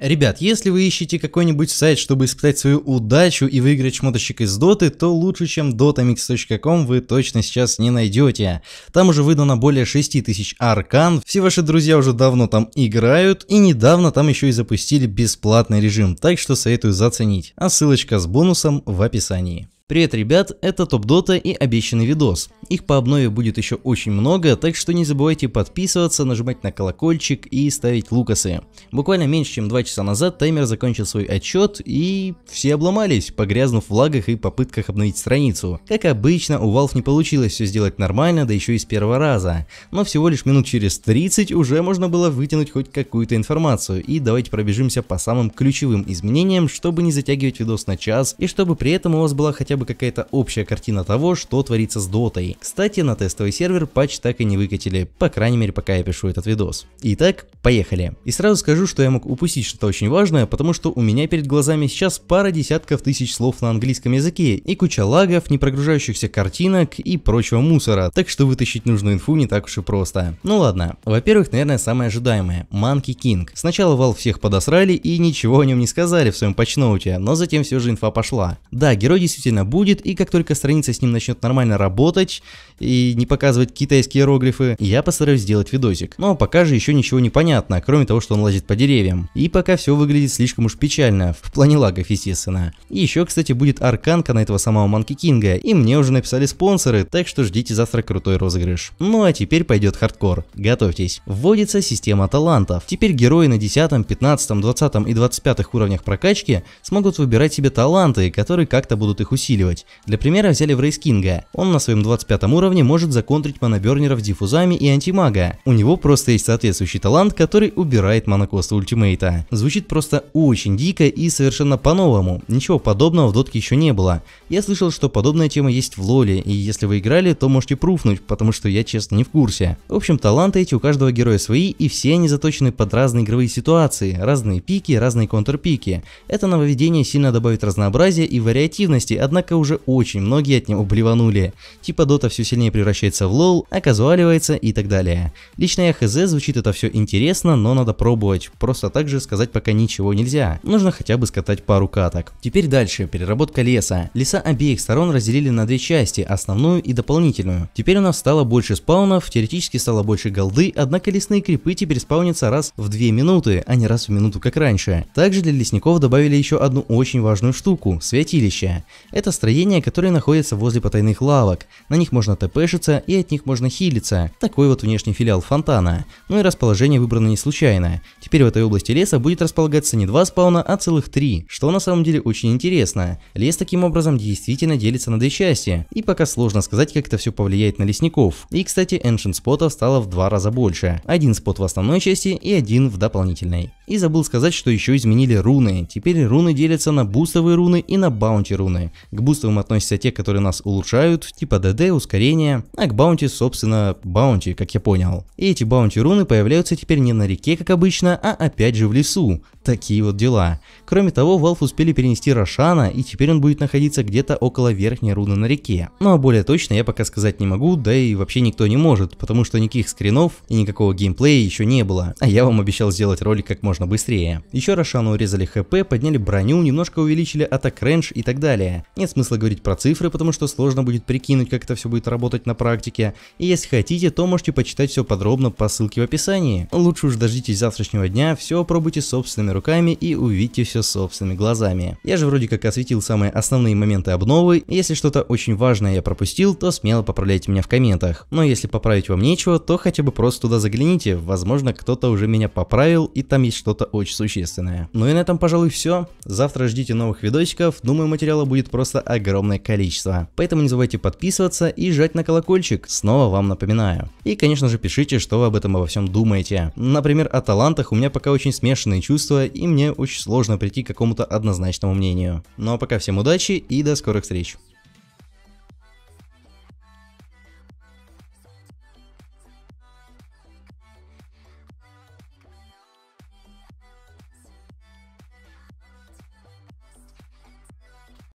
Ребят, если вы ищете какой-нибудь сайт, чтобы испытать свою удачу и выиграть шмоточек из доты, то лучше, чем dotamix.com вы точно сейчас не найдете. Там уже выдано более 6000 аркан, все ваши друзья уже давно там играют, и недавно там еще и запустили бесплатный режим, так что советую заценить. А ссылочка с бонусом в описании. Привет, ребят, это Топ Дота и обещанный видос. Их по обнове будет еще очень много, так что не забывайте подписываться, нажимать на колокольчик и ставить лукасы. Буквально меньше чем 2 часа назад таймер закончил свой отчет и все обломались, погрязнув в лагах и попытках обновить страницу. Как обычно, у Valve не получилось все сделать нормально, да еще и с первого раза. Но всего лишь минут через 30 уже можно было вытянуть хоть какую-то информацию. И давайте пробежимся по самым ключевым изменениям, чтобы не затягивать видос на час и чтобы при этом у вас была хотя бы бы какая-то общая картина того, что творится с дотой. Кстати, на тестовый сервер патч так и не выкатили, по крайней мере пока я пишу этот видос. Итак, поехали. И сразу скажу, что я мог упустить что-то очень важное, потому что у меня перед глазами сейчас пара десятков тысяч слов на английском языке и куча лагов, не непрогружающихся картинок и прочего мусора, так что вытащить нужную инфу не так уж и просто. Ну ладно, во-первых, наверное, самое ожидаемое, Monkey King. Сначала Valve всех подосрали и ничего о нем не сказали в своем патчноуте, но затем все же инфа пошла. Да, герой действительно будет, и как только страница с ним начнет нормально работать и не показывать китайские иероглифы, я постараюсь сделать видосик. Но пока же еще ничего не понятно, кроме того, что он лазит по деревьям. И пока все выглядит слишком уж печально, в плане лагов, естественно. И еще, кстати, будет арканка на этого самого Манки Кинга, и мне уже написали спонсоры, так что ждите завтра крутой розыгрыш. Ну а теперь пойдет хардкор. Готовьтесь. Вводится система талантов. Теперь герои на 10, 15, 20 и 25 уровнях прокачки смогут выбирать себе таланты, которые как-то будут их усиливать усиливать. Для примера взяли в Рейскинга. Он на своем 25 уровне может законтрить монобернеров диффузами и антимага. У него просто есть соответствующий талант, который убирает монокоста ультимейта. Звучит просто очень дико и совершенно по-новому. Ничего подобного в дотке еще не было. Я слышал, что подобная тема есть в лоле, и если вы играли, то можете пруфнуть, потому что я честно не в курсе. В общем, таланты эти у каждого героя свои, и все они заточены под разные игровые ситуации, разные пики, разные контрпики. Это нововведение сильно добавит разнообразия и вариативности, однако однако уже очень многие от него блеванули. Типа дота все сильнее превращается в лол, оказуаливается а и так далее. Лично я хз, звучит это все интересно, но надо пробовать. Просто так же сказать пока ничего нельзя. Нужно хотя бы скатать пару каток. Теперь дальше, переработка леса. Леса обеих сторон разделили на две части, основную и дополнительную. Теперь у нас стало больше спаунов, теоретически стало больше голды, однако лесные крипы теперь спаунятся раз в 2 минуты, а не раз в минуту как раньше. Также для лесников добавили еще одну очень важную штуку – святилище. Это это строения, которые находятся возле потайных лавок. На них можно тпшиться и от них можно хилиться. Такой вот внешний филиал фонтана. Ну и расположение выбрано не случайно. Теперь в этой области леса будет располагаться не два спауна, а целых три, что на самом деле очень интересно. Лес таким образом действительно делится на две части, и пока сложно сказать, как это все повлияет на лесников. И, кстати, Ancient спотов стало в два раза больше. Один спот в основной части и один в дополнительной. И забыл сказать, что еще изменили руны. Теперь руны делятся на бустовые руны и на баунти руны бустовым относятся те, которые нас улучшают, типа ДД, ускорения, а к баунти, собственно, баунти, как я понял. И эти баунти руны появляются теперь не на реке, как обычно, а опять же в лесу. Такие вот дела. Кроме того, Valve успели перенести Рошана, и теперь он будет находиться где-то около верхней руны на реке. Ну а более точно я пока сказать не могу, да и вообще никто не может, потому что никаких скринов и никакого геймплея еще не было, а я вам обещал сделать ролик как можно быстрее. Еще Рошану урезали хп, подняли броню, немножко увеличили атак рейндж и так далее. Нет, нет смысла говорить про цифры, потому что сложно будет прикинуть, как это все будет работать на практике. И если хотите, то можете почитать все подробно по ссылке в описании. Лучше уж дождитесь завтрашнего дня, все пробуйте собственными руками и увидите все собственными глазами. Я же вроде как осветил самые основные моменты обновы, если что-то очень важное я пропустил, то смело поправляйте меня в комментах. Но если поправить вам нечего, то хотя бы просто туда загляните, возможно кто-то уже меня поправил и там есть что-то очень существенное. Ну и на этом пожалуй все, завтра ждите новых видосиков, думаю материала будет просто просто огромное количество. Поэтому не забывайте подписываться и жать на колокольчик, снова вам напоминаю. И конечно же пишите, что вы об этом обо всем думаете. Например, о талантах у меня пока очень смешанные чувства и мне очень сложно прийти к какому-то однозначному мнению. Ну а пока всем удачи и до скорых встреч.